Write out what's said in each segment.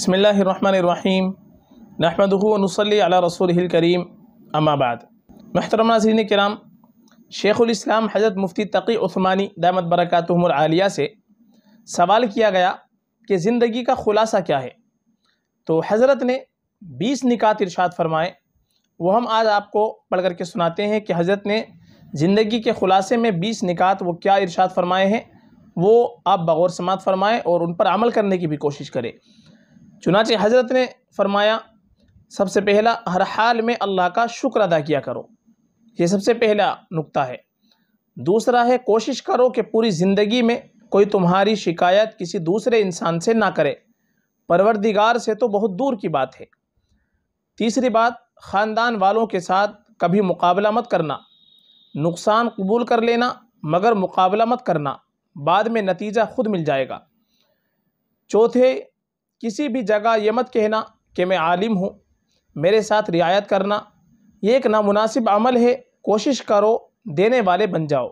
بسم اللہ الرحمن الرحیم نحمد علی رسول الکریم اما بعد محترم ناظرین کرام شیخ الاسلام حضرت مفتی تقی عثمانی دامت برکاتہم العالیہ سے سوال کیا گیا کہ زندگی کا خلاصہ کیا ہے تو حضرت نے بیس نکات ارشاد فرمائے وہ ہم آج آپ کو پڑھ کر کے سناتے ہیں کہ حضرت نے زندگی کے خلاصے میں بیس نکات وہ کیا ارشاد فرمائے ہیں وہ آپ بغور سماعت فرمائے اور ان پر عمل کرنے کی بھی کوشش کریں چنانچہ حضرت نے فرمایا سب سے پہلا ہر حال میں اللہ کا شکر ادا کیا کرو یہ سب سے پہلا نکتہ ہے دوسرا ہے کوشش کرو کہ پوری زندگی میں کوئی تمہاری شکایت کسی دوسرے انسان سے نہ کرے پروردگار سے تو بہت دور کی بات ہے تیسری بات خاندان والوں کے ساتھ کبھی مقابلہ مت کرنا نقصان قبول کر لینا مگر مقابلہ مت کرنا بعد میں نتیجہ خود مل جائے گا چوتھے کسی بھی جگہ یہ مت کہنا کہ میں عالم ہوں میرے ساتھ رعایت کرنا یہ ایک نامناسب عمل ہے کوشش کرو دینے والے بن جاؤ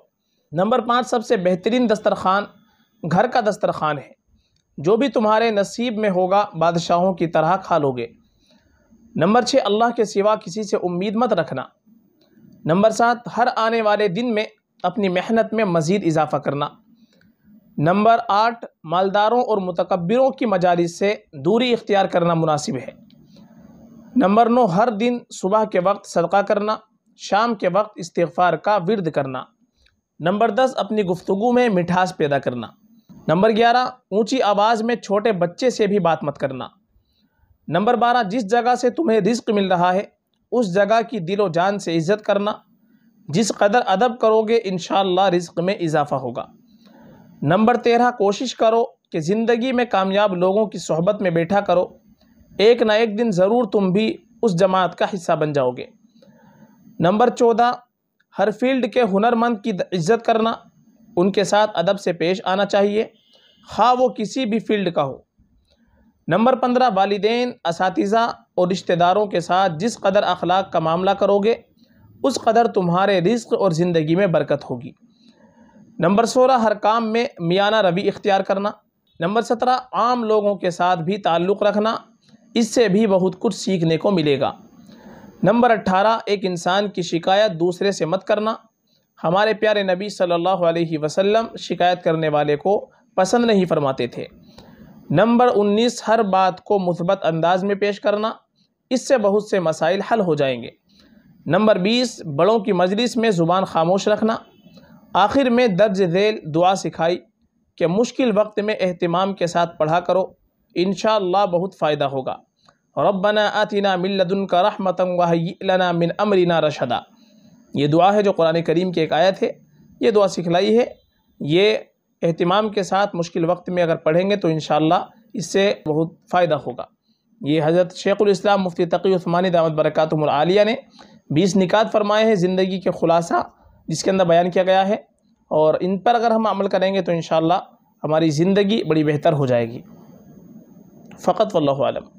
نمبر پانچ سب سے بہترین دسترخوان گھر کا دسترخوان ہے جو بھی تمہارے نصیب میں ہوگا بادشاہوں کی طرح کھا گے نمبر چھ اللہ کے سوا کسی سے امید مت رکھنا نمبر سات ہر آنے والے دن میں اپنی محنت میں مزید اضافہ کرنا نمبر آٹھ مالداروں اور متقبروں کی مجالس سے دوری اختیار کرنا مناسب ہے نمبر نو ہر دن صبح کے وقت صدقہ کرنا شام کے وقت استغفار کا ورد کرنا نمبر دس اپنی گفتگو میں مٹھاس پیدا کرنا نمبر گیارہ اونچی آواز میں چھوٹے بچے سے بھی بات مت کرنا نمبر بارہ جس جگہ سے تمہیں رزق مل رہا ہے اس جگہ کی دل و جان سے عزت کرنا جس قدر ادب کرو گے انشاءاللہ رزق میں اضافہ ہوگا نمبر تیرہ کوشش کرو کہ زندگی میں کامیاب لوگوں کی صحبت میں بیٹھا کرو ایک نہ ایک دن ضرور تم بھی اس جماعت کا حصہ بن جاؤ گے نمبر چودہ ہر فیلڈ کے ہنرمند کی عزت کرنا ان کے ساتھ ادب سے پیش آنا چاہیے خواہ وہ کسی بھی فیلڈ کا ہو نمبر پندرہ والدین اساتذہ اور رشتہ داروں کے ساتھ جس قدر اخلاق کا معاملہ کرو گے اس قدر تمہارے رزق اور زندگی میں برکت ہوگی نمبر سولہ ہر کام میں میانہ روی اختیار کرنا نمبر سترہ عام لوگوں کے ساتھ بھی تعلق رکھنا اس سے بھی بہت کچھ سیکھنے کو ملے گا نمبر اٹھارہ ایک انسان کی شکایت دوسرے سے مت کرنا ہمارے پیارے نبی صلی اللہ علیہ وسلم شکایت کرنے والے کو پسند نہیں فرماتے تھے نمبر انیس ہر بات کو مثبت انداز میں پیش کرنا اس سے بہت سے مسائل حل ہو جائیں گے نمبر بیس بڑوں کی مجلس میں زبان خاموش رکھنا آخر میں درج ذیل دعا سکھائی کہ مشکل وقت میں اہتمام کے ساتھ پڑھا کرو انشاءاللہ بہت فائدہ ہوگا ربنا آتنا من لدنک رحمتا لدن کا من امرنا رشدا یہ دعا ہے جو قرآن کریم کی ایک آیت ہے یہ دعا سکھلائی ہے یہ اہتمام کے ساتھ مشکل وقت میں اگر پڑھیں گے تو انشاءاللہ اس سے بہت فائدہ ہوگا یہ حضرت شیخ الاسلام مفتی تقی عثمانی دعوت برکاتم العالیہ نے بیس نکات فرمائے ہیں زندگی کے خلاصہ جس کے اندر بیان کیا گیا ہے اور ان پر اگر ہم عمل کریں گے تو انشاءاللہ ہماری زندگی بڑی بہتر ہو جائے گی فقط واللہ عالم